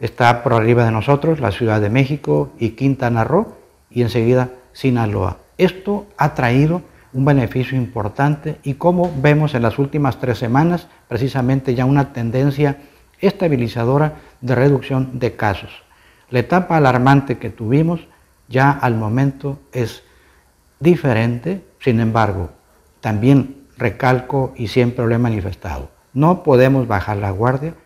Está por arriba de nosotros la Ciudad de México y Quintana Roo y enseguida Sinaloa. Esto ha traído un beneficio importante y como vemos en las últimas tres semanas, precisamente ya una tendencia estabilizadora de reducción de casos. La etapa alarmante que tuvimos ya al momento es diferente, sin embargo, también recalco y siempre lo he manifestado, no podemos bajar la guardia,